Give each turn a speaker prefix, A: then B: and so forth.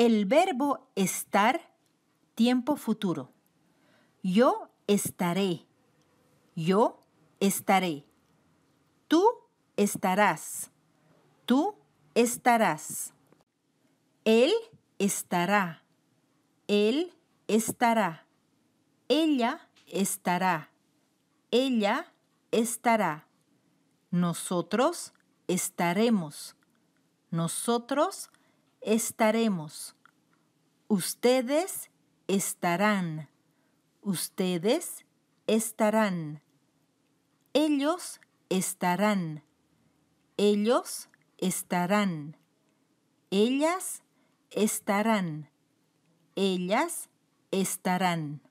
A: El verbo estar, tiempo futuro. Yo estaré. Yo estaré. Tú estarás. Tú estarás. Él estará. Él estará. Ella estará. Ella estará. Nosotros estaremos. Nosotros estaremos. Ustedes estarán. Ustedes estarán. Ellos estarán. Ellos estarán. Ellas estarán. Ellas estarán.